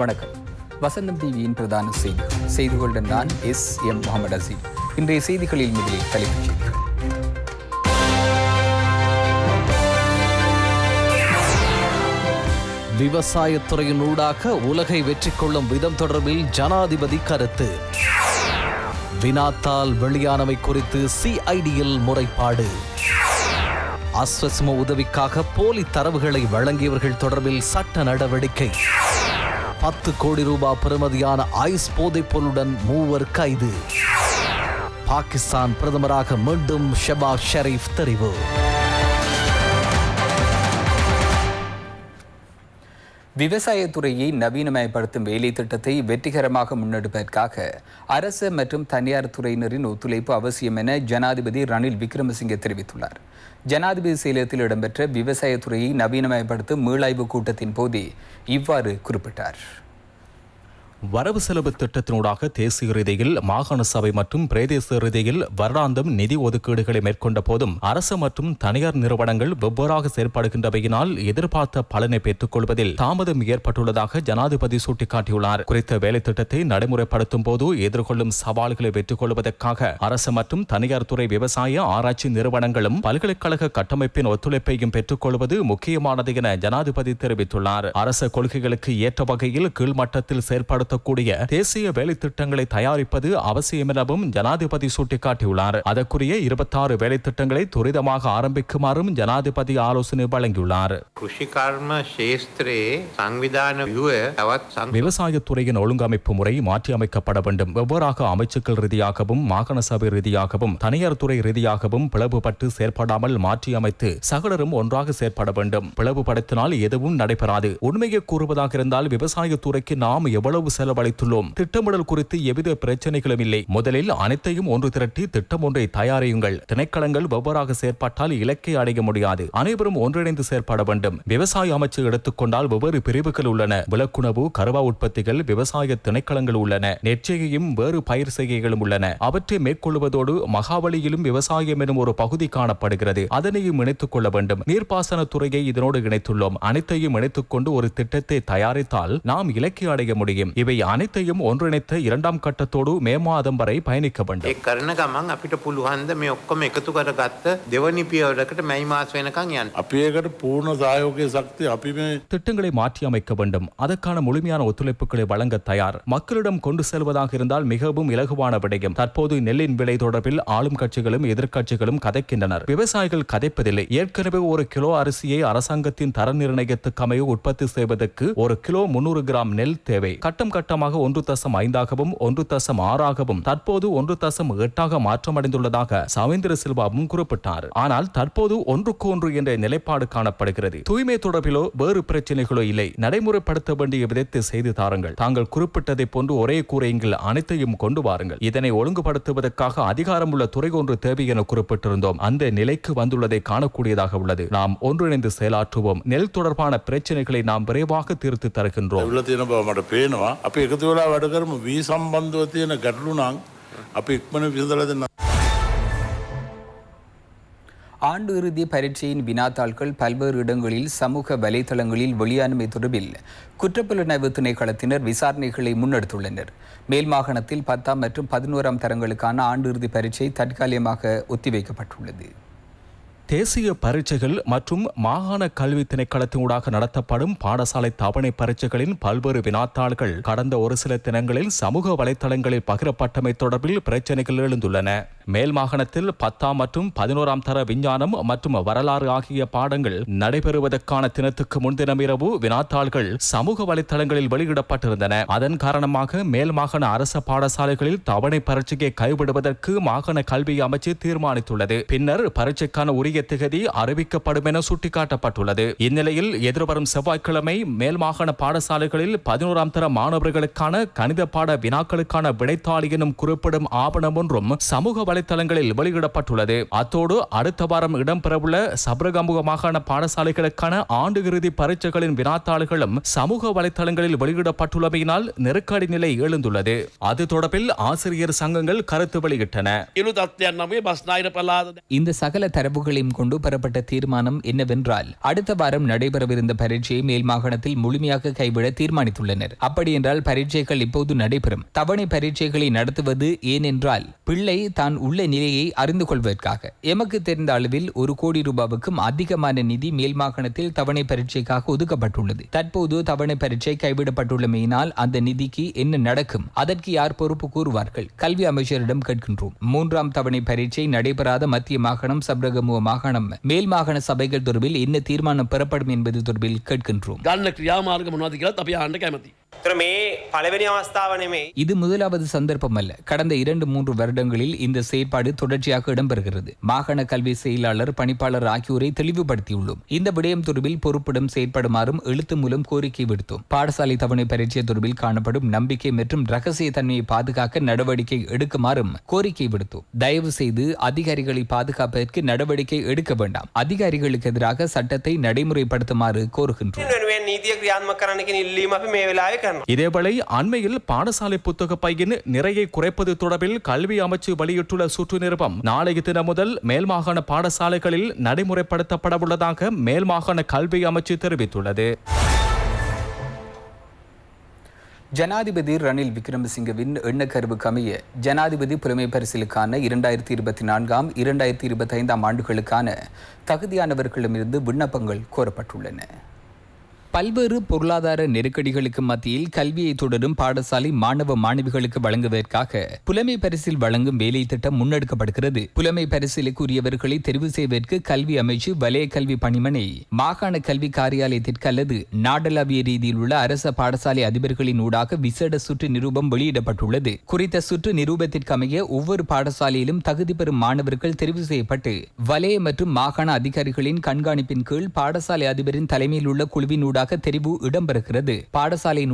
வணக்கம் வசந்தம் டிவியின் பிரதான செய்திகள் செய்திகளுடன் நான் எஸ் எம் முகமது அசீம் இன்றைய செய்திகளில் முதலில் தலைப்புச் செய்திகள் விவசாயத்துறையின் ஊடாக உலகை வெற்றி கொள்ளும் விதம் தொடர்பில் ஜனாதிபதி கருத்து வினாத்தால் வெளியானவை குறித்து சிஐடியில் முறைப்பாடு அஸ்வசும உதவிக்காக போலி தரவுகளை வழங்கியவர்கள் தொடர்பில் சட்ட நடவடிக்கை பத்து கோடி ரூபாய் பெறுமதியான ஐஸ் போதைப் பொருளுடன் மூவர் கைது பாகிஸ்தான் பிரதமராக மீண்டும் ஷபாஸ் ஷெரீப் தெரிவு விவசாயத்துறையை நவீனமயப்படுத்தும் வேலை திட்டத்தை வெற்றிகரமாக முன்னெடுப்பதற்காக அரசு மற்றும் தனியார் துறையினரின் ஒத்துழைப்பு அவசியம் என ஜனாதிபதி ரணில் விக்ரமசிங்கே தெரிவித்துள்ளார் ஜனாதிபதி செயலத்தில் இடம்பெற்ற விவசாயத்துறையை நவீனமயப்படுத்தும் மீளாய்வு கூட்டத்தின் போதே இவ்வாறு குறிப்பிட்டார் வரவு செலவு திட்டத்தினூடாக தேசிய ரீதியில் மாகாண சபை மற்றும் பிரதேச ரீதியில் வருடாந்தம் நிதி ஒதுக்கீடுகளை மேற்கொண்ட போதும் அரசு மற்றும் தனியார் நிறுவனங்கள் வெவ்வேறாக செயல்படுகின்றவையினால் எதிர்பார்த்த பலனை பெற்றுக் கொள்வதில் தாமதம் ஏற்பட்டுள்ளதாக ஜனாதிபதி சுட்டிக்காட்டியுள்ளார் குறித்த வேலை திட்டத்தை நடைமுறைப்படுத்தும் போது எதிர்கொள்ளும் சவால்களை பெற்றுக் கொள்வதற்காக அரசு மற்றும் தனியார் துறை விவசாய ஆராய்ச்சி நிறுவனங்களும் பல்கலைக்கழக கட்டமைப்பின் ஒத்துழைப்பையும் பெற்றுக் கொள்வது முக்கியமானது என ஜனாதிபதி தெரிவித்துள்ளார் அரச கொள்கைகளுக்கு ஏற்ற வகையில் கீழ்மட்டத்தில் செயல்படுத்த பயன்படுத்தக்கூடிய தேசிய வேலை திட்டங்களை தயாரிப்பது அவசியம் எனவும் ஜனாதிபதி சுட்டிக்காட்டியுள்ளார் அதற்குரிய ஆறு வேலை திட்டங்களை துரிதமாக ஆரம்பிக்குமாறும் ஜனாதிபதி ஆலோசனை வழங்கியுள்ளார் விவசாயத்துறையின் ஒழுங்கமைப்பு முறை மாற்றியமைக்கப்பட வேண்டும் வெவ்வேறாக அமைச்சுக்கள் ரீதியாகவும் மாகாண சபை ரீதியாகவும் தனியார் துறை ரீதியாகவும் பிளவுபட்டு செயற்படாமல் மாற்றியமைத்து சகலரும் ஒன்றாக செயற்பட வேண்டும் பிளவுபடுத்தினால் எதுவும் நடைபெறாது உண்மையை கூறுவதாக இருந்தால் விவசாயத்துறைக்கு நாம் எவ்வளவு செலவழித்துள்ளோம் திட்டமிடல் குறித்து எவ்வித பிரச்சனைகளும் இல்லை முதலில் அனைத்தையும் ஒன்று திரட்டி திட்டம் ஒன்றை தயாரியுங்கள் திணைக்களங்கள் வெவ்வேறாக செயற்பட்டால் இலக்கை அடைய முடியாது அனைவரும் ஒன்றிணைந்து செயற்பட வேண்டும் விவசாய அமைச்சு எடுத்துக்கொண்டால் வெவ்வேறு பிரிவுகள் உள்ளன விளக்குணவு கருவா உற்பத்திகள் விவசாய திணைக்களங்கள் உள்ளன நெற்செய்கையும் வேறு பயிர் செய்கைகளும் உள்ளன அவற்றை மேற்கொள்வதோடு மகாவளியிலும் விவசாயம் எனும் ஒரு பகுதி காணப்படுகிறது அதனையும் இணைத்துக் கொள்ள வேண்டும் நீர்ப்பாசனத்துறையை இதனோடு இணைத்துள்ளோம் அனைத்தையும் இணைத்துக் கொண்டு ஒரு திட்டத்தை தயாரித்தால் நாம் இலக்கை அடைய முடியும் இவை இவை அனைத்தையும் ஒன்றிணைத்த இரண்டாம் கட்டத்தோடு மே மாதம் வரை பயணிக்க வேண்டும் කරන சக்தி திட்டங்களை மாற்றி அமைக்க வேண்டும் அதற்கான முழுமையான ஒத்துழைப்புகளை வழங்க தயார் மக்களிடம் கொண்டு செல்வதாக இருந்தால் மிகவும் இலகுவான விடயம் தற்போது நெல்லின் விலை தொடர்பில் ஆளும் கட்சிகளும் எதிர்க்கட்சிகளும் கதைக்கின்றனர் விவசாயிகள் கதைப்பதில்லை ஏற்கனவே ஒரு கிலோ அரிசியை அரசாங்கத்தின் தர நிர்ணயத்துக்கு அமைய உற்பத்தி செய்வதற்கு ஒரு கிலோ முன்னூறு கிராம் நெல் தேவை கட்டம் கட்டம் கட்டமாக ஒன்று தசம் ஐந்தாகவும் ஒன்று தசம் ஆறாகவும் தற்போது ஒன்று தசம் எட்டாக மாற்றமடைந்துள்ளதாக சவேந்திர சில்வாவும் குறிப்பிட்டார் ஆனால் தற்போது ஒன்றுக்கு ஒன்று என்ற நிலைப்பாடு காணப்படுகிறது தூய்மை தொடர்பிலோ வேறு பிரச்சனைகளோ இல்லை நடைமுறைப்படுத்த வேண்டிய விதத்தை செய்து தாருங்கள் தாங்கள் குறிப்பிட்டதை போன்று ஒரே கூரையில் அனைத்தையும் கொண்டு வாருங்கள் இதனை ஒழுங்குபடுத்துவதற்காக அதிகாரமுள்ள துறை ஒன்று தேவை என குறிப்பிட்டிருந்தோம் அந்த நிலைக்கு வந்துள்ளதை காணக்கூடியதாக உள்ளது நாம் ஒன்றிணைந்து செயலாற்றுவோம் நெல் தொடர்பான பிரச்சனைகளை நாம் விரைவாக தீர்த்து தருகின்றோம் අපි එකතු වෙලා වැඩ කරමු වී සම්බන්ධව තියෙන ගැටලු නම් අපි ඉක්මනින් විසඳලා දෙන්න. ஆண்டு இறுதி பரீட்சையின் வினாத்தாள்கள் பல்வேறு இடங்களில் சமூக வலைதளங்களில் வெளியானமை தொடர்பில் குற்றப்புலனாய்வு திணைக்களத்தினர் விசாரணைகளை முன்னெடுத்துள்ளனர் மேல் மாகாணத்தில் பத்தாம் மற்றும் பதினோராம் தரங்களுக்கான ஆண்டு இறுதி பரீட்சை தற்காலிகமாக ஒத்திவைக்கப்பட்டுள்ளது தேசிய பரீட்சைகள் மற்றும் மாகாண கல்வி திணைக்களத்தினூடாக நடத்தப்படும் பாடசாலை தவணை பரீட்சைகளின் பல்வேறு வினாத்தாள்கள் கடந்த ஒரு சில தினங்களில் சமூக வலைதளங்களில் பகிரப்பட்டமை தொடர்பில் பிரச்சனைகள் எழுந்துள்ளன மேல் மாகாணத்தில் பத்தாம் மற்றும் பதினோராம் தர விஞ்ஞானம் மற்றும் வரலாறு ஆகிய பாடங்கள் நடைபெறுவதற்கான தினத்துக்கு முன்தினம் இரவு வினாத்தாள்கள் சமூக வலைதளங்களில் வெளியிடப்பட்டிருந்தன அதன் காரணமாக மேல் மாகாண அரச பாடசாலைகளில் தவணை பரீட்சையை கைவிடுவதற்கு மாகாண கல்வி அமைச்சு தீர்மானித்துள்ளது பின்னர் பரீட்சைக்கான உரிய புதிய திகதி அறிவிக்கப்படும் என சுட்டிக்காட்டப்பட்டுள்ளது இந்நிலையில் எதிர்வரும் செவ்வாய்க்கிழமை மேல் மாகாண பாடசாலைகளில் பதினோராம் தர மாணவர்களுக்கான கணித பாட வினாக்களுக்கான விடைத்தாள் எனும் குறிப்பிடும் ஆவணம் ஒன்றும் சமூக வலைதளங்களில் வெளியிடப்பட்டுள்ளது அத்தோடு அடுத்த வாரம் இடம்பெறவுள்ள சபரகமுக மாகாண பாடசாலைகளுக்கான ஆண்டு இறுதி பரீட்சைகளின் வினாத்தாள்களும் சமூக வலைதளங்களில் வெளியிடப்பட்டுள்ளமையினால் நெருக்கடி நிலை எழுந்துள்ளது அது தொடர்பில் ஆசிரியர் சங்கங்கள் கருத்து வெளியிட்டன இந்த சகல தரவுகளை எல்லாரையும் கொண்டு பெறப்பட்ட தீர்மானம் என்னவென்றால் அடுத்த வாரம் நடைபெறவிருந்த பரீட்சையை மேல் மாகாணத்தில் முழுமையாக கைவிட தீர்மானித்துள்ளனர் அப்படியென்றால் பரீட்சைகள் இப்போது நடைபெறும் தவணை பரீட்சைகளை நடத்துவது ஏனென்றால் பிள்ளை தான் உள்ள நிலையை அறிந்து கொள்வதற்காக எமக்கு தெரிந்த அளவில் ஒரு கோடி ரூபாவுக்கும் அதிகமான நிதி மேல் மாகாணத்தில் தவணை பரீட்சைக்காக ஒதுக்கப்பட்டுள்ளது தற்போது தவணை பரீட்சை கைவிடப்பட்டுள்ளமையினால் அந்த நிதிக்கு என்ன நடக்கும் அதற்கு யார் பொறுப்பு கூறுவார்கள் கல்வி அமைச்சரிடம் கேட்கின்றோம் மூன்றாம் தவணை பரீட்சை நடைபெறாத மத்திய மாகாணம் சப்ரகமுக மாகாணம் மேல் மாகாண சபைகள் தொடர்பில் என்ன தீர்மானம் பெறப்படும் என்பது தொடர்பில் கேட்கின்றோம் இது முதலாவது சந்தர்ப்பம் அல்ல கடந்த இரண்டு மூன்று வருடங்களில் இந்த செயற்பாடு தொடர்ச்சியாக இடம்பெறுகிறது மாகாண கல்வி செயலாளர் பணிப்பாளர் ஆகியோரை தெளிவுபடுத்தியுள்ளோம் இந்த விடயம் தொடர்பில் பொறுப்பிடம் செயற்படுமாறும் எழுத்து மூலம் கோரிக்கை விடுத்தோம் பாடசாலை தவணை பரீட்சை தொடர்பில் காணப்படும் நம்பிக்கை மற்றும் ரகசிய தன்மையை பாதுகாக்க நடவடிக்கை எடுக்குமாறும் கோரிக்கை விடுத்தோம் தயவு செய்து அதிகாரிகளை பாதுகாப்பதற்கு நடவடிக்கை எடுக்க வேண்டாம் அதிகாரிகளுக்கு எதிராக சட்டத்தை நடைமுறைப்படுத்துமாறு கோருகின்றோம் இதேபோல அண்மையில் பாடசாலை புத்தக பையின் நிறையை குறைப்பது தொடர்பில் கல்வி அமைச்சு வெளியிட்டுள்ள சுற்று நிருபம் நாளைய தினம் முதல் மேல்மாகாண பாடசாலைகளில் நடைமுறைப்படுத்தப்பட உள்ளதாக மேல்மாகாண கல்வி அமைச்சு தெரிவித்துள்ளது ஜனாதிபதி ரணில் விக்ரமசிங்கவின் எண்ணக்கருவுக்கு கமைய ஜனாதிபதி புலமை பரிசிலுக்கான இரண்டாயிரத்தி இருபத்தி நான்காம் இரண்டாயிரத்தி இருபத்தைந்தாம் ஆண்டுகளுக்கான தகுதியானவர்களிடமிருந்து விண்ணப்பங்கள் கோரப்பட்டுள்ளன பல்வேறு பொருளாதார நெருக்கடிகளுக்கு மத்தியில் கல்வியை தொடரும் பாடசாலை மாணவ மாணவிகளுக்கு வழங்குவதற்காக புலமை பரிசில் வழங்கும் வேலை திட்டம் முன்னெடுக்கப்படுகிறது புலமை பரிசிலுக்குரியவர்களை தெரிவு செய்வதற்கு கல்வி அமைச்சு வலய கல்வி பணிமனை மாகாண கல்வி காரியாலயத்திற்கு அல்லது நாடளாவிய ரீதியில் உள்ள அரச பாடசாலை அதிபர்களின் ஊடாக விசேட சுற்று நிரூபம் வெளியிடப்பட்டுள்ளது குறித்த சுற்று நிரூபத்திற்கு அமைய ஒவ்வொரு பாடசாலையிலும் தகுதி பெறும் மாணவர்கள் தெரிவு செய்யப்பட்டு வலய மற்றும் மாகாண அதிகாரிகளின் கண்காணிப்பின் கீழ் பாடசாலை அதிபரின் தலைமையில் உள்ள குழுவின் ஊடாக செய்வதாக தெரிவு இடம்பெறுகிறது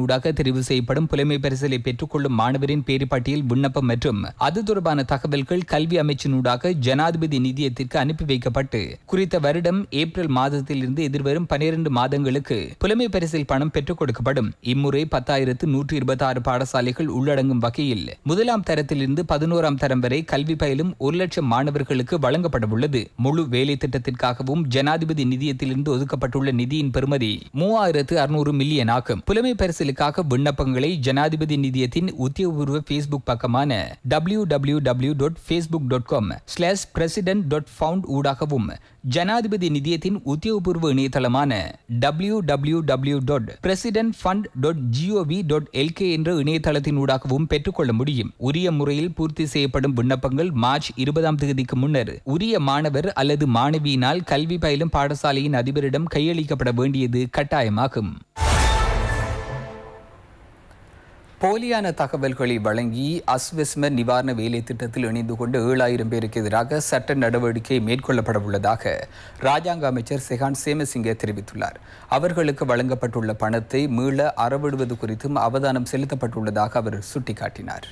ஊடாக தெரிவு செய்யப்படும் புலமை பரிசலை பெற்றுக்கொள்ளும் மாணவரின் பேரிப்பட்டியல் விண்ணப்பம் மற்றும் அது தொடர்பான தகவல்கள் கல்வி ஊடாக ஜனாதிபதி நிதியத்திற்கு அனுப்பி வைக்கப்பட்டு குறித்த வருடம் ஏப்ரல் மாதத்திலிருந்து எதிர்வரும் பனிரெண்டு மாதங்களுக்கு புலமை பரிசில் பணம் பெற்றுக் கொடுக்கப்படும் இம்முறை பத்தாயிரத்து நூற்று இருபத்தி ஆறு பாடசாலைகள் உள்ளடங்கும் வகையில் முதலாம் தரத்திலிருந்து பதினோராம் தரம் வரை கல்வி பயிலும் ஒரு லட்சம் மாணவர்களுக்கு வழங்கப்பட முழு வேலை திட்டத்திற்காகவும் ஜனாதிபதி நிதியத்திலிருந்து ஒதுக்கப்பட்டுள்ள நிதியின் பெறுமதி மூவாயிரம் மூவாயிரத்து அறுநூறு மில்லியன் ஆகும் புலமை பரிசலுக்காக விண்ணப்பங்களை ஜனாதிபதி நிதியத்தின் உத்தியபூர்வ பேஸ்புக் பக்கமான W W W dot Facebook dot com slash president dot fund ஊடாகவும் ஜனாதிபதி நிதியத்தின் உத்தியோகபூர்வ இணையதளமான W W W dot president fund dot GOV dot LK என்ற இணையதளத்தின் ஊடாகவும் பெற்றுக்கொள்ள முடியும் உரிய முறையில் பூர்த்தி செய்யப்படும் விண்ணப்பங்கள் மார்ச் இருபதாம் தேதிக்கு முன்னர் உரிய மாணவர் அல்லது மாணவியினால் கல்வி பயிலும் பாடசாலையின் அதிபரிடம் கையளிக்கப்பட வேண்டியது கட்டாயம் கட்டாயமாகும் போலியான தகவல்களை வழங்கி அஸ்வெஸ்மர் நிவாரண வேலை திட்டத்தில் இணைந்து கொண்டு ஏழாயிரம் பேருக்கு எதிராக சட்ட நடவடிக்கை மேற்கொள்ளப்பட உள்ளதாக ராஜாங்க அமைச்சர் செகான் சேமசிங்கே தெரிவித்துள்ளார் அவர்களுக்கு வழங்கப்பட்டுள்ள பணத்தை மீள அறவிடுவது குறித்தும் அவதானம் செலுத்தப்பட்டுள்ளதாக அவர் சுட்டிக்காட்டினார்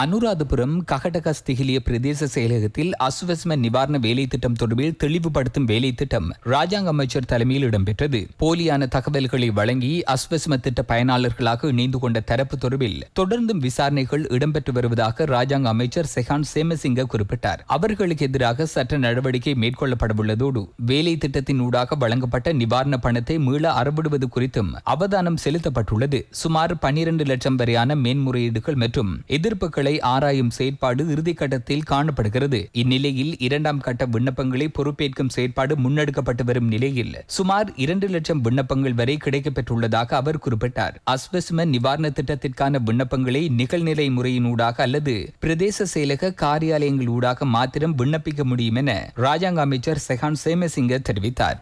அனுராதபுரம் ககடக ஸ்திகிலிய பிரதேச செயலகத்தில் அசுவஸ்ம நிவாரண வேலை திட்டம் தொடர்பில் தெளிவுபடுத்தும் வேலை திட்டம் ராஜாங்க அமைச்சர் தலைமையில் இடம்பெற்றது போலியான தகவல்களை வழங்கி அஸ்வஸ்ம திட்ட பயனாளர்களாக இணைந்து கொண்ட தரப்பு தொடர்பில் தொடர்ந்தும் விசாரணைகள் இடம்பெற்று வருவதாக ராஜாங்க அமைச்சர் செஹான் சேமசிங்க குறிப்பிட்டார் அவர்களுக்கு எதிராக சட்ட நடவடிக்கை மேற்கொள்ளப்படவுள்ளதோடு வேலை திட்டத்தின் ஊடாக வழங்கப்பட்ட நிவாரண பணத்தை மீள அறவிடுவது குறித்தும் அவதானம் செலுத்தப்பட்டுள்ளது சுமார் பன்னிரண்டு லட்சம் வரையான மேன்முறையீடுகள் மற்றும் எதிர்ப்புகள் மனுக்களை ஆராயும் செயற்பாடு இறுதிக்கட்டத்தில் காணப்படுகிறது இந்நிலையில் இரண்டாம் கட்ட விண்ணப்பங்களை பொறுப்பேற்கும் செயற்பாடு முன்னெடுக்கப்பட்டு வரும் நிலையில் சுமார் இரண்டு லட்சம் விண்ணப்பங்கள் வரை கிடைக்கப்பெற்றுள்ளதாக அவர் குறிப்பிட்டார் அஸ்பெசிமன் நிவாரண திட்டத்திற்கான விண்ணப்பங்களை நிகழ்நிலை முறையினூடாக அல்லது பிரதேச செயலக காரியாலயங்களூடாக மாத்திரம் விண்ணப்பிக்க முடியும் என ராஜாங்க அமைச்சர் செஹான் சேமசிங்க தெரிவித்தார்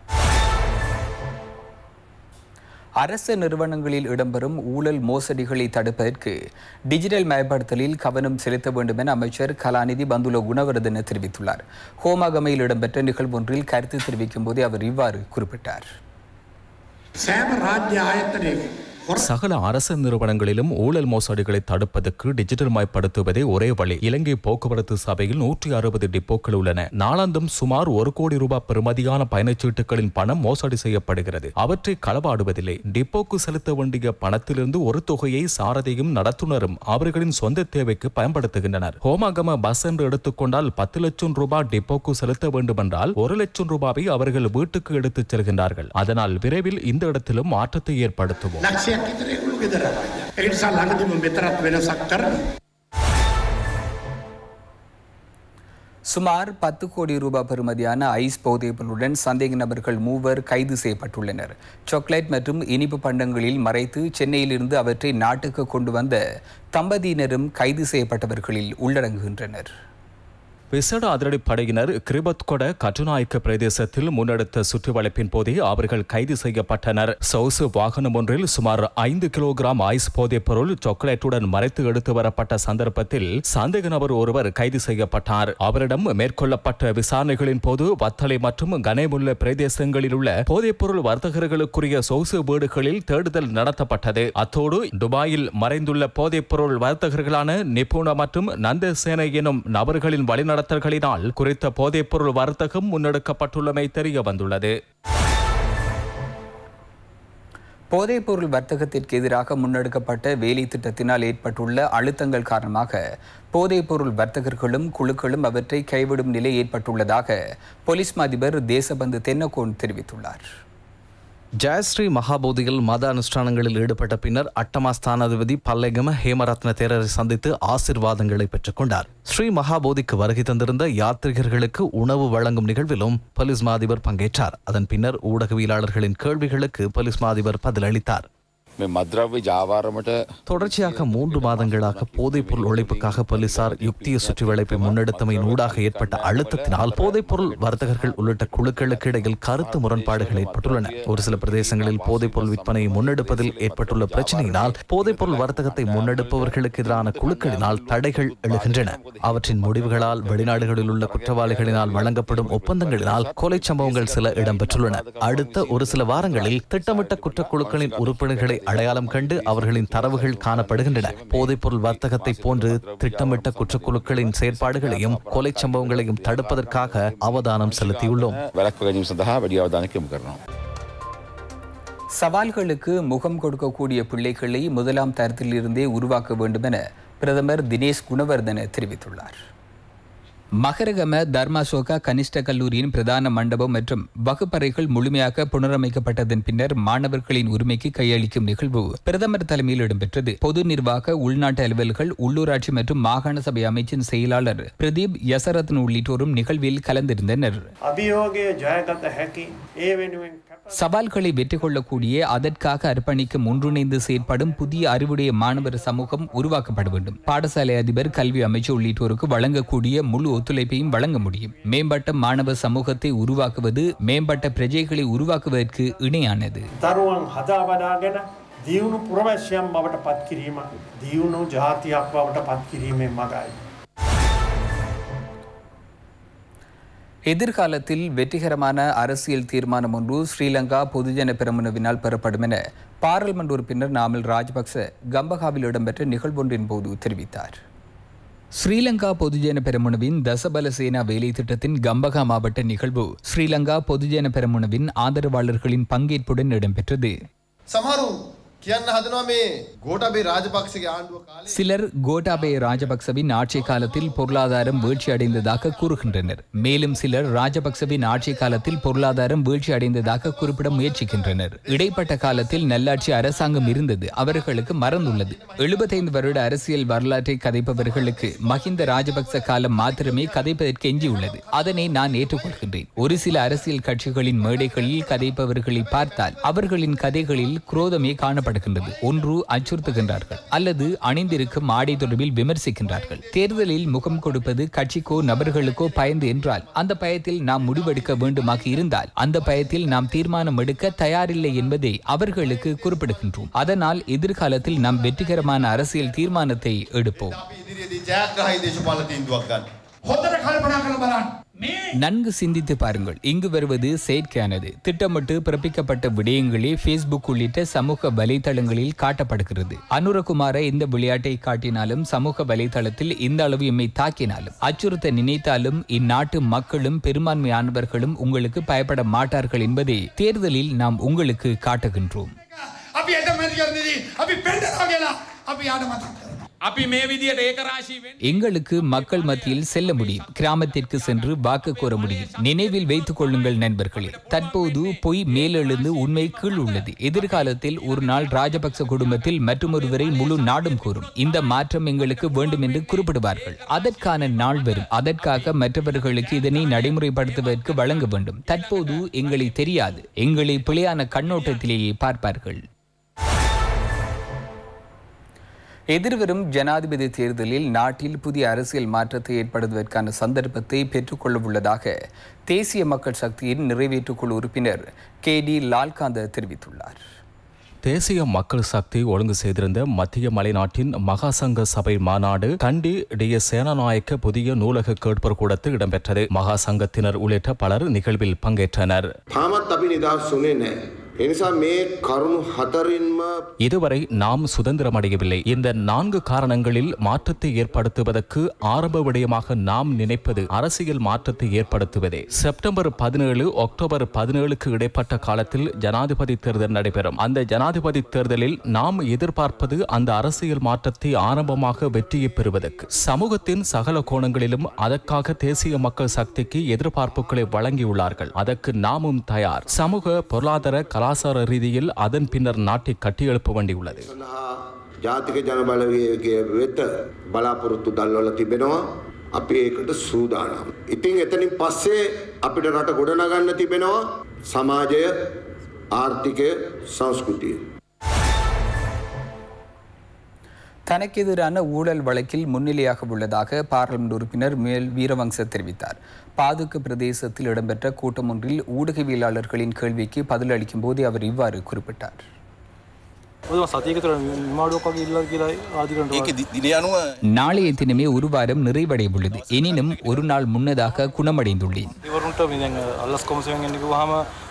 அரச நிறுவனங்களில் இடம்பெறும் ஊழல் மோசடிகளை தடுப்பதற்கு டிஜிட்டல் மயப்படுத்தலில் கவனம் செலுத்த வேண்டும் என அமைச்சர் கலாநிதி பந்துல குணவர்தன தெரிவித்துள்ளார் ஹோமாகமையில் இடம்பெற்ற நிகழ்வு ஒன்றில் கருத்து தெரிவிக்கும் போதே அவர் இவ்வாறு குறிப்பிட்டார் சகல அரசு நிறுவனங்களிலும் ஊழல் மோசடிகளை தடுப்பதற்கு மயப்படுத்துவதே ஒரே வழி இலங்கை போக்குவரத்து சபையில் நூற்றி அறுபது டிப்போக்கள் உள்ளன நாளாந்தும் சுமார் ஒரு கோடி ரூபாய் பெறுமதியான பயணச்சீட்டுகளின் பணம் மோசடி செய்யப்படுகிறது அவற்றை களவாடுவதில்லை டிப்போக்கு செலுத்த வேண்டிய பணத்திலிருந்து ஒரு தொகையை சாரதியும் நடத்துனரும் அவர்களின் சொந்த தேவைக்கு பயன்படுத்துகின்றனர் ஹோமாகம பஸ் என்று எடுத்துக்கொண்டால் பத்து லட்சம் ரூபாய் டிப்போக்கு செலுத்த வேண்டுமென்றால் ஒரு லட்சம் ரூபாவை அவர்கள் வீட்டுக்கு எடுத்துச் செல்கின்றார்கள் அதனால் விரைவில் இந்த இடத்திலும் மாற்றத்தை ஏற்படுத்துவோம் මාසයක් විතර ඒගොල්ලෝ ගෙදර ආවා. ඒ නිසා ළඟදිම මෙතරත් වෙනසක් කරනවා. சுமார் பத்து கோடி ரூபாய் பெறுமதியான ஐஸ் போதைப் பொருளுடன் சந்தேக நபர்கள் மூவர் கைது செய்யப்பட்டுள்ளனர் சாக்லேட் மற்றும் இனிப்பு பண்டங்களில் மறைத்து சென்னையிலிருந்து அவற்றை நாட்டுக்கு கொண்டு வந்த தம்பதியினரும் கைது செய்யப்பட்டவர்களில் உள்ளடங்குகின்றனர் விசேட கிரிபத் கொட கட்டுநாயக்க பிரதேசத்தில் முன்னெடுத்த சுற்றுவளைப்பின் போதே அவர்கள் கைது செய்யப்பட்டனர் சவுசு வாகனம் ஒன்றில் சுமார் ஐந்து கிலோகிராம் ஐஸ் போதைப் பொருள் சாக்லேட்டுடன் மறைத்து எடுத்து வரப்பட்ட சந்தர்ப்பத்தில் சந்தேக நபர் ஒருவர் கைது செய்யப்பட்டார் அவரிடம் மேற்கொள்ளப்பட்ட விசாரணைகளின் போது வத்தலை மற்றும் கனேமுள்ள பிரதேசங்களில் உள்ள போதைப் பொருள் வர்த்தகர்களுக்குரிய சவுசு வீடுகளில் தேடுதல் நடத்தப்பட்டது அத்தோடு துபாயில் மறைந்துள்ள போதைப் பொருள் வர்த்தகர்களான நிபுண மற்றும் நந்தசேன எனும் நபர்களின் வழிநட கடத்தல்களினால் குறித்த போதைப்பொருள் வர்த்தகம் முன்னெடுக்கப்பட்டுள்ளமை தெரிய வந்துள்ளது போதைப்பொருள் வர்த்தகத்திற்கு எதிராக முன்னெடுக்கப்பட்ட வேலை திட்டத்தினால் ஏற்பட்டுள்ள அழுத்தங்கள் காரணமாக போதைப்பொருள் வர்த்தகர்களும் குழுக்களும் அவற்றை கைவிடும் நிலை ஏற்பட்டுள்ளதாக போலீஸ் அதிபர் தேசபந்து தென்னகோன் தெரிவித்துள்ளார் ஜெயஸ்ரீ மகாபோதியில் மத அனுஷ்டானங்களில் ஈடுபட்ட பின்னர் அட்டமா ஸ்தானாதிபதி பல்லைகம ஹேமரத்ன தேரரை சந்தித்து ஆசிர்வாதங்களை பெற்றுக்கொண்டார் ஸ்ரீ மகாபோதிக்கு வருகை தந்திருந்த யாத்ரிகர்களுக்கு உணவு வழங்கும் நிகழ்விலும் பலிஸ்மா மாதிபர் பங்கேற்றார் அதன் பின்னர் ஊடகவியலாளர்களின் கேள்விகளுக்கு பலிஸ்மா மாதிபர் பதிலளித்தார் தொடர்ச்சியாக மூன்று மாதங்களாக போதைப்பொருள் ஒழிப்புக்காக போலீசார் யுக்திய சுற்றி வளைப்பை ஊடாக ஏற்பட்ட அழுத்தத்தினால் போதைப்பொருள் வர்த்தகர்கள் உள்ளிட்ட குழுக்களுக்கு இடையில் கருத்து முரண்பாடுகள் ஏற்பட்டுள்ளன ஒரு சில பிரதேசங்களில் போதைப்பொருள் விற்பனையை முன்னெடுப்பதில் ஏற்பட்டுள்ள பிரச்சனையினால் போதைப்பொருள் வர்த்தகத்தை முன்னெடுப்பவர்களுக்கு எதிரான குழுக்களினால் தடைகள் எழுகின்றன அவற்றின் முடிவுகளால் வெளிநாடுகளில் உள்ள குற்றவாளிகளினால் வழங்கப்படும் ஒப்பந்தங்களினால் கொலை சம்பவங்கள் சில இடம்பெற்றுள்ளன அடுத்த ஒரு சில வாரங்களில் திட்டமிட்ட குற்றக்குழுக்களின் உறுப்பினர்களை அடையாளம் கண்டு அவர்களின் தரவுகள் காணப்படுகின்றன போதைப்பொருள் வர்த்தகத்தை போன்று திட்டமிட்ட குற்றக்குழுக்களின் செயற்பாடுகளையும் கொலை சம்பவங்களையும் தடுப்பதற்காக அவதானம் செலுத்தியுள்ளோம் சவால்களுக்கு முகம் கொடுக்கக்கூடிய பிள்ளைகளை முதலாம் தரத்திலிருந்தே உருவாக்க வேண்டும் என பிரதமர் தினேஷ் குணவர்தன தெரிவித்துள்ளார் மகரகம தர்மாசோகா கனிஷ்ட கல்லூரியின் பிரதான மண்டபம் மற்றும் வகுப்பறைகள் முழுமையாக புனரமைக்கப்பட்டதன் பின்னர் மாணவர்களின் உரிமைக்கு கையளிக்கும் நிகழ்வு பிரதமர் தலைமையில் இடம்பெற்றது பொது நிர்வாக உள்நாட்டு அலுவல்கள் உள்ளூராட்சி மற்றும் மாகாண சபை அமைச்சின் செயலாளர் பிரதீப் யசரத்ன உள்ளிட்டோரும் நிகழ்வில் கலந்திருந்தனர் சவால்களை வெற்றி கொள்ளக்கூடிய அதற்காக அர்ப்பணிக்கும் ஒன்றிணைந்து செயற்படும் புதிய அறிவுடைய மாணவர் சமூகம் உருவாக்கப்பட வேண்டும் பாடசாலை அதிபர் கல்வி அமைச்சர் உள்ளிட்டோருக்கு வழங்கக்கூடிய முழு ஒத்துழைப்பையும் வழங்க முடியும் மேம்பட்ட மாணவர் சமூகத்தை உருவாக்குவது மேம்பட்ட பிரஜைகளை உருவாக்குவதற்கு இணையானது எதிர்காலத்தில் வெற்றிகரமான அரசியல் தீர்மானம் ஒன்று ஸ்ரீலங்கா பொதுஜன பெருமனவினால் பெறப்படும் என பாராளுமன்ற உறுப்பினர் நாமல் ராஜபக்ச கம்பகாவில் இடம்பெற்ற நிகழ்வொன்றின் போது தெரிவித்தார் ஸ்ரீலங்கா பொதுஜன பெருமுனவின் சேனா வேலை திட்டத்தின் கம்பகா மாவட்ட நிகழ்வு ஸ்ரீலங்கா பொதுஜன பெருமுனவின் ஆதரவாளர்களின் பங்கேற்புடன் இடம்பெற்றது சிலர் கோட்டாபே ராஜபக்சவின் ஆட்சி காலத்தில் பொருளாதாரம் வீழ்ச்சி அடைந்ததாக கூறுகின்றனர் மேலும் சிலர் ராஜபக்சவின் ஆட்சி காலத்தில் பொருளாதாரம் வீழ்ச்சி அடைந்ததாக குறிப்பிட முயற்சிக்கின்றனர் இடைப்பட்ட காலத்தில் நல்லாட்சி அரசாங்கம் இருந்தது அவர்களுக்கு மறந்துள்ளது எழுபத்தைந்து வருட அரசியல் வரலாற்றை கதைப்பவர்களுக்கு மஹிந்த ராஜபக்ச காலம் மாத்திரமே கதைப்பதற்கு எஞ்சியுள்ளது அதனை நான் ஏற்றுக்கொள்கின்றேன் ஒரு சில அரசியல் கட்சிகளின் மேடைகளில் கதைப்பவர்களை பார்த்தால் அவர்களின் கதைகளில் குரோதமே காணப்படும் காணப்படுகின்றது ஒன்று அச்சுறுத்துகின்றார்கள் அல்லது அணிந்திருக்கும் ஆடை தொடர்பில் விமர்சிக்கின்றார்கள் தேர்தலில் முகம் கொடுப்பது கட்சிக்கோ நபர்களுக்கோ பயந்து என்றால் அந்த பயத்தில் நாம் முடிவெடுக்க வேண்டுமாக இருந்தால் அந்த பயத்தில் நாம் தீர்மானம் எடுக்க தயாரில்லை என்பதை அவர்களுக்கு குறிப்பிடுகின்றோம் அதனால் எதிர்காலத்தில் நாம் வெற்றிகரமான அரசியல் தீர்மானத்தை எடுப்போம் நன்கு சிந்தித்து பாருங்கள் இங்கு வருவது செயற்கையானது திட்டமிட்டு பிறப்பிக்கப்பட்ட விடயங்களே பேஸ்புக் உள்ளிட்ட சமூக வலைதளங்களில் காட்டப்படுகிறது அனுரகுமார இந்த விளையாட்டை காட்டினாலும் சமூக வலைதளத்தில் இந்த அளவு எம்மை தாக்கினாலும் அச்சுறுத்த நினைத்தாலும் இந்நாட்டு மக்களும் பெரும்பான்மையானவர்களும் உங்களுக்கு பயப்பட மாட்டார்கள் என்பதை தேர்தலில் நாம் உங்களுக்கு காட்டுகின்றோம் எங்களுக்கு மக்கள் மத்தியில் செல்ல முடியும் கிராமத்திற்கு சென்று வாக்கு கோர முடியும் நினைவில் வைத்துக் கொள்ளுங்கள் நண்பர்களே தற்போது பொய் மேலெழுந்து உண்மை கீழ் உள்ளது எதிர்காலத்தில் ஒரு நாள் ராஜபக்ச குடும்பத்தில் மற்றொருவரை முழு நாடும் கூறும் இந்த மாற்றம் எங்களுக்கு வேண்டும் என்று குறிப்பிடுவார்கள் அதற்கான நாள் வரும் அதற்காக மற்றவர்களுக்கு இதனை நடைமுறைப்படுத்துவதற்கு வழங்க வேண்டும் தற்போது எங்களை தெரியாது எங்களை பிழையான கண்ணோட்டத்திலேயே பார்ப்பார்கள் எதிர்வரும் ஜனாதிபதி தேர்தலில் நாட்டில் புதிய அரசியல் மாற்றத்தை ஏற்படுத்துவதற்கான சந்தர்ப்பத்தை பெற்றுக்கொள்ள உள்ளதாக தேசிய மக்கள் சக்தியின் நிறைவேற்றுக்குழு உறுப்பினர் கே டி லால்காந்த தெரிவித்துள்ளார் தேசிய மக்கள் சக்தி ஒழுங்கு செய்திருந்த மத்திய மலைநாட்டின் மகாசங்க சபை மாநாடு கண்டி டி எஸ் சேனநாயக்க புதிய நூலக கேட்பர் கூடத்தில் இடம்பெற்றது மகாசங்கத்தினர் உள்ளிட்ட பலர் நிகழ்வில் பங்கேற்றனர் இதுவரை நாம் சுதந்திரம் அடையவில்லை இந்த நான்கு காரணங்களில் மாற்றத்தை ஏற்படுத்துவதற்கு ஆரம்ப விடயமாக நாம் நினைப்பது அரசியல் மாற்றத்தை ஏற்படுத்துவதே செப்டம்பர் பதினேழு அக்டோபர் பதினேழுக்கு இடைப்பட்ட காலத்தில் ஜனாதிபதி தேர்தல் நடைபெறும் அந்த ஜனாதிபதி தேர்தலில் நாம் எதிர்பார்ப்பது அந்த அரசியல் மாற்றத்தை ஆரம்பமாக வெற்றியை பெறுவதற்கு சமூகத்தின் சகல கோணங்களிலும் அதற்காக தேசிய மக்கள் சக்திக்கு எதிர்பார்ப்புகளை வழங்கியுள்ளார்கள் அதற்கு நாமும் தயார் சமூக பொருளாதார கலா கலாசார ரீதியில் அதன் பின்னர் நாட்டை கட்டியெழுப்ப வேண்டியுள்ளது ජාතික ජනබලවේගේ වෙත බලාපොරොත්තු දල්වල තිබෙනවා අපි ඒකට සූදානම්. ඉතින් එතනින් පස්සේ අපිට රට ගොඩනගන්න තිබෙනවා සමාජය ආර්ථිකය සංස්කෘතිය. தனக்கெதிரான ஊழல் வழக்கில் முன்னிலையாக உள்ளதாக பாராளுமன்ற உறுப்பினர் மேல் வீரவங்ச தெரிவித்தார் பாதுக்கு பிரதேசத்தில் இடம்பெற்ற கூட்டம் ஒன்றில் ஊடகவியலாளர்களின் கேள்விக்கு பதில் அளிக்கும் போது அவர் இவ்வாறு குறிப்பிட்டார் நாளைய தினமே ஒரு வாரம் நிறைவடைய உள்ளது எனினும் ஒரு நாள் முன்னதாக குணமடைந்துள்ளேன்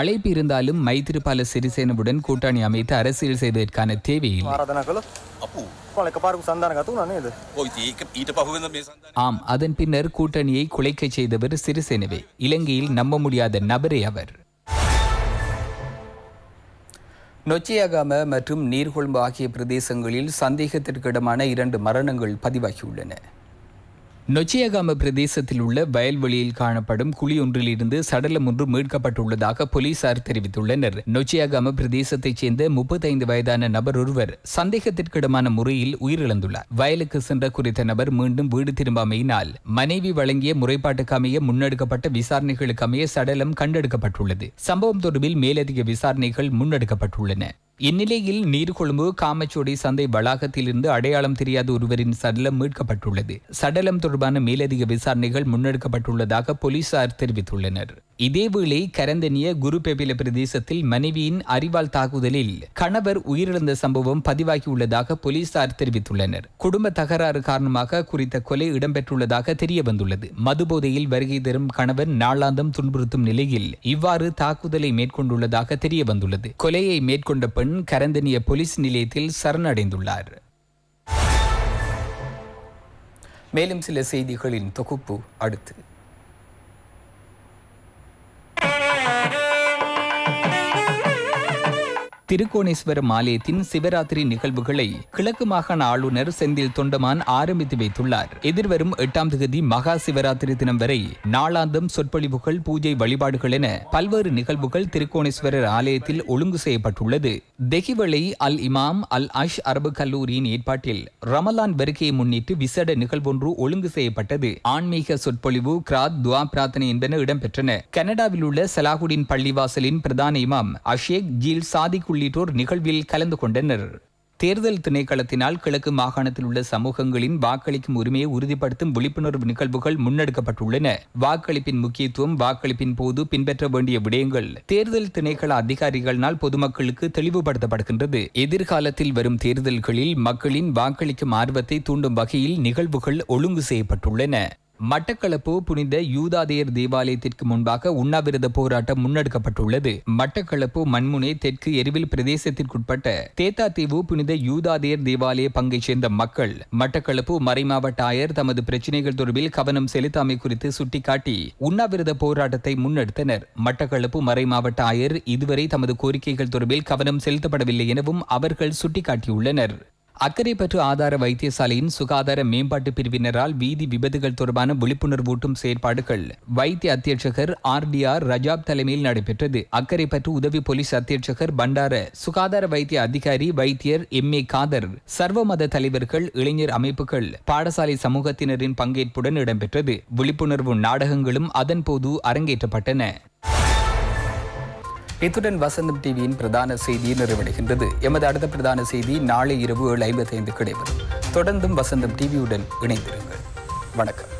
அழைப்பு இருந்தாலும் மைத்திரிபால சிறிசேனவுடன் கூட்டணி அமைத்து அரசியல் செய்வதற்கான தேவையில்லை ஆம் அதன் பின்னர் கூட்டணியை குலைக்க செய்தவர் சிறிசேனவே இலங்கையில் நம்ப முடியாத நபரே அவர் நொச்சியாகாம மற்றும் நீர்கொழும்பு ஆகிய பிரதேசங்களில் சந்தேகத்திற்கிடமான இரண்டு மரணங்கள் பதிவாகியுள்ளன நொச்சியகாம பிரதேசத்தில் உள்ள வயல்வெளியில் காணப்படும் குழி ஒன்றிலிருந்து சடலம் ஒன்று மீட்கப்பட்டுள்ளதாக போலீசார் தெரிவித்துள்ளனர் நொச்சியகாம பிரதேசத்தைச் சேர்ந்த முப்பத்தைந்து வயதான நபர் ஒருவர் சந்தேகத்திற்கிடமான முறையில் உயிரிழந்துள்ளார் வயலுக்கு சென்ற குறித்த நபர் மீண்டும் வீடு திரும்பாமையினால் மனைவி வழங்கிய முறைப்பாட்டுக்கமைய முன்னெடுக்கப்பட்ட விசாரணைகளுக்கமைய சடலம் கண்டெடுக்கப்பட்டுள்ளது சம்பவம் தொடர்பில் மேலதிக விசாரணைகள் முன்னெடுக்கப்பட்டுள்ளன இந்நிலையில் நீர்கொழும்பு காமச்சோடி சந்தை வளாகத்திலிருந்து அடையாளம் தெரியாத ஒருவரின் சடலம் மீட்கப்பட்டுள்ளது சடலம் தொடர்பான மேலதிக விசாரணைகள் முன்னெடுக்கப்பட்டுள்ளதாக போலீசார் தெரிவித்துள்ளனர் இதேவேளை கரந்தனிய குருபெபில பிரதேசத்தில் மனைவியின் அறிவால் தாக்குதலில் கணவர் உயிரிழந்த சம்பவம் பதிவாகியுள்ளதாக போலீசார் தெரிவித்துள்ளனர் குடும்ப தகராறு காரணமாக குறித்த கொலை இடம்பெற்றுள்ளதாக தெரியவந்துள்ளது மது மதுபோதையில் வருகை தரும் கணவர் நாளாந்தம் துன்புறுத்தும் நிலையில் இவ்வாறு தாக்குதலை மேற்கொண்டுள்ளதாக தெரியவந்துள்ளது கொலையை மேற்கொண்ட பெண் கரந்தனிய போலீஸ் நிலையத்தில் சரணடைந்துள்ளார் மேலும் சில செய்திகளின் தொகுப்பு அடுத்து திருக்கோணேஸ்வரம் ஆலயத்தின் சிவராத்திரி நிகழ்வுகளை கிழக்கு மாகாண ஆளுநர் செந்தில் தொண்டமான் ஆரம்பித்து வைத்துள்ளார் எதிர்வரும் எட்டாம் தேதி மகா சிவராத்திரி தினம் வரை நாளாந்தம் சொற்பொழிவுகள் பூஜை வழிபாடுகள் என பல்வேறு நிகழ்வுகள் திருக்கோணேஸ்வரர் ஆலயத்தில் ஒழுங்கு செய்யப்பட்டுள்ளது தெஹிவளை அல் இமாம் அல் அஷ் அரபு கல்லூரியின் ஏற்பாட்டில் ரமலான் வருகையை முன்னிட்டு விசேட நிகழ்வொன்று ஒழுங்கு செய்யப்பட்டது ஆன்மீக சொற்பொழிவு கிராத் துவா பிரார்த்தனை என்பன இடம்பெற்றன கனடாவில் உள்ள சலாகுடின் பள்ளிவாசலின் பிரதான இமாம் அஷேக் ஜீல் சாதிக் உள்ளிட்டோர் நிகழ்வில் கலந்து கொண்டனர் தேர்தல் திணைக்களத்தினால் கிழக்கு மாகாணத்தில் உள்ள சமூகங்களின் வாக்களிக்கும் உரிமையை உறுதிப்படுத்தும் விழிப்புணர்வு நிகழ்வுகள் முன்னெடுக்கப்பட்டுள்ளன வாக்களிப்பின் முக்கியத்துவம் வாக்களிப்பின் போது பின்பற்ற வேண்டிய விடயங்கள் தேர்தல் திணைக்கள அதிகாரிகளினால் பொதுமக்களுக்கு தெளிவுபடுத்தப்படுகின்றது எதிர்காலத்தில் வரும் தேர்தல்களில் மக்களின் வாக்களிக்கும் ஆர்வத்தை தூண்டும் வகையில் நிகழ்வுகள் ஒழுங்கு செய்யப்பட்டுள்ளன மட்டக்களப்பு புனித யூதாதையர் தேவாலயத்திற்கு முன்பாக உண்ணாவிரத போராட்டம் முன்னெடுக்கப்பட்டுள்ளது மட்டக்களப்பு மண்முனை தெற்கு எரிவில் பிரதேசத்திற்குட்பட்ட தேத்தாத்தீவு புனித யூதாதையர் தேவாலய பங்கைச் சேர்ந்த மக்கள் மட்டக்களப்பு மறைமாவட்ட ஆயர் தமது பிரச்சினைகள் தொடர்பில் கவனம் செலுத்தாமை குறித்து சுட்டிக்காட்டி உண்ணாவிரத போராட்டத்தை முன்னெடுத்தனர் மட்டக்களப்பு மறைமாவட்ட ஆயர் இதுவரை தமது கோரிக்கைகள் தொடர்பில் கவனம் செலுத்தப்படவில்லை எனவும் அவர்கள் சுட்டிக்காட்டியுள்ளனர் அக்கரைப்பற்று ஆதார வைத்தியசாலையின் சுகாதார மேம்பாட்டு பிரிவினரால் வீதி விபத்துகள் தொடர்பான விழிப்புணர்வூட்டும் செயற்பாடுகள் வைத்திய அத்தியட்சகர் ஆர் டி ஆர் ரஜாப் தலைமையில் நடைபெற்றது அக்கரைப்பற்று உதவி போலீஸ் அத்தியட்சகர் பண்டார சுகாதார வைத்திய அதிகாரி வைத்தியர் எம் ஏ காதர் சர்வ மத தலைவர்கள் இளைஞர் அமைப்புகள் பாடசாலை சமூகத்தினரின் பங்கேற்புடன் இடம்பெற்றது விழிப்புணர்வு நாடகங்களும் அதன்போது அரங்கேற்றப்பட்டன இத்துடன் வசந்தம் டிவியின் பிரதான செய்தி நிறைவடைகின்றது எமது அடுத்த பிரதான செய்தி நாளை இரவு ஏழு ஐம்பத்தைந்து கிடைப்பது தொடர்ந்தும் வசந்தம் டிவியுடன் இணைந்திருங்கள் வணக்கம்